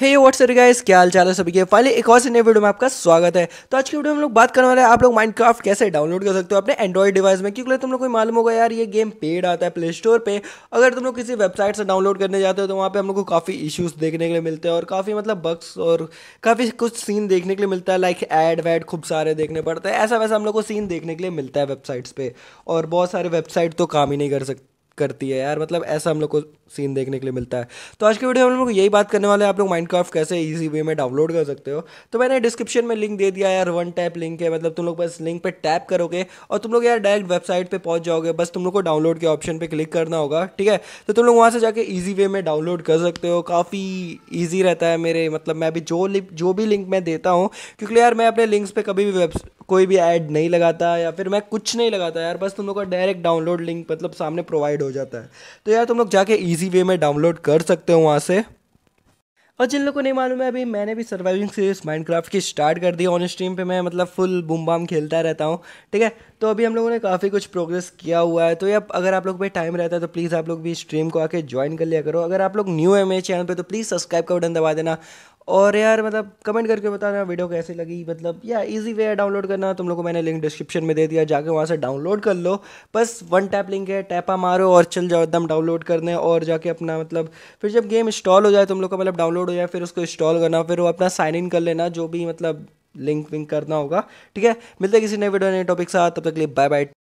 हे WhatsApp guys क्या हाल चाल है सभी के फाइनली एक और से नए वीडियो में आपका स्वागत है तो आज की वीडियो में हम लोग बात करने वाले हैं आप लोग माइनक्राफ्ट कैसे डाउनलोड कर सकते हो अपने एंड्रॉइड डिवाइस में क्योंकि तुम लोग को मालूम होगा यार ये गेम पेड आता है प्ले स्टोर पर अगर तुम लोग किसी वेबसाइट से डाउनलोड करने जाते हो तो वहाँ पर हम लोग को काफ़ी इशूज़ देखने के लिए मिलते हैं और काफ़ी मतलब बक्स और काफ़ी कुछ सीन देखने के लिए मिलता है लाइक एड वैड खूब सारे देखने पड़ते हैं ऐसा वैसा हम लोग को सीन देखने के लिए मिलता है वेबसाइट्स पर और बहुत सारे वेबसाइट तो काम ही नहीं कर सक करती है यार मतलब ऐसा हम लोग को सीन देखने के लिए मिलता है तो आज के वीडियो में हम लोग यही बात करने वाले हैं आप लोग माइंड क्राफ्ट कैसे ईजी वे में डाउनलोड कर सकते हो तो मैंने डिस्क्रिप्शन में लिंक दे दिया यार वन टैप लिंक है मतलब तुम लोग बस लिंक पर टैप करोगे और तुम लोग यार डायरेक्ट वेबसाइट पर पहुंच जाओगे बस तुम लोग को डाउनलोड के ऑप्शन पर क्लिक करना होगा ठीक है तो तुम लोग वहाँ से जाकर ईजी वे में डाउनलोड कर सकते हो काफ़ी ईजी रहता है मेरे मतलब मैं भी जो जो भी लिंक मैं देता हूँ क्योंकि यार मैं अपने लिंक्स पर कभी भी वेब कोई भी ऐड नहीं लगाता या फिर मैं कुछ नहीं लगाता यार बस तुम लोग का डायरेक्ट डाउनलोड लिंक मतलब सामने प्रोवाइड हो जाता है तो यार तुम लोग जाके ईजी इजी वे में डाउनलोड कर सकते हो वहाँ से और जिन लोगों को नहीं मालूम है अभी मैंने भी सर्वाइविंग सीरीज माइनक्राफ्ट की स्टार्ट कर दी ऑन स्ट्रीम पे मैं मतलब फुल बुम बाम खेलता रहता हूँ ठीक है तो अभी हम लोगों ने काफ़ी कुछ प्रोग्रेस किया हुआ है तो ये अगर आप लोग पे टाइम रहता है तो प्लीज़ आप लोग भी स्ट्रीम को आके ज्वाइन कर लिया करो अगर आप लोग न्यू है मेरे चैनल पर तो प्लीज़ सब्सक्राइब का बटन दबा देना और यार मतलब कमेंट करके बताना वीडियो कैसी लगी मतलब या इजी वे है डाउनलोड करना तुम लोग को मैंने लिंक डिस्क्रिप्शन में दे दिया जाके वहाँ से डाउनलोड कर लो बस वन टैप लिंक है टैपा मारो और चल जाओ एकदम डाउनलोड करने और जाके अपना मतलब फिर जब गेम इंस्टॉल हो जाए तुम लोग का मतलब डाउनलोड हो जाए फिर उसको इंस्टॉल करना फिर वो अपना साइन इन कर लेना जो भी मतलब लिंक विंक करना होगा ठीक है मिलते किसी नए वीडियो नए टॉपिक साथ तब तक लिए बाय बाय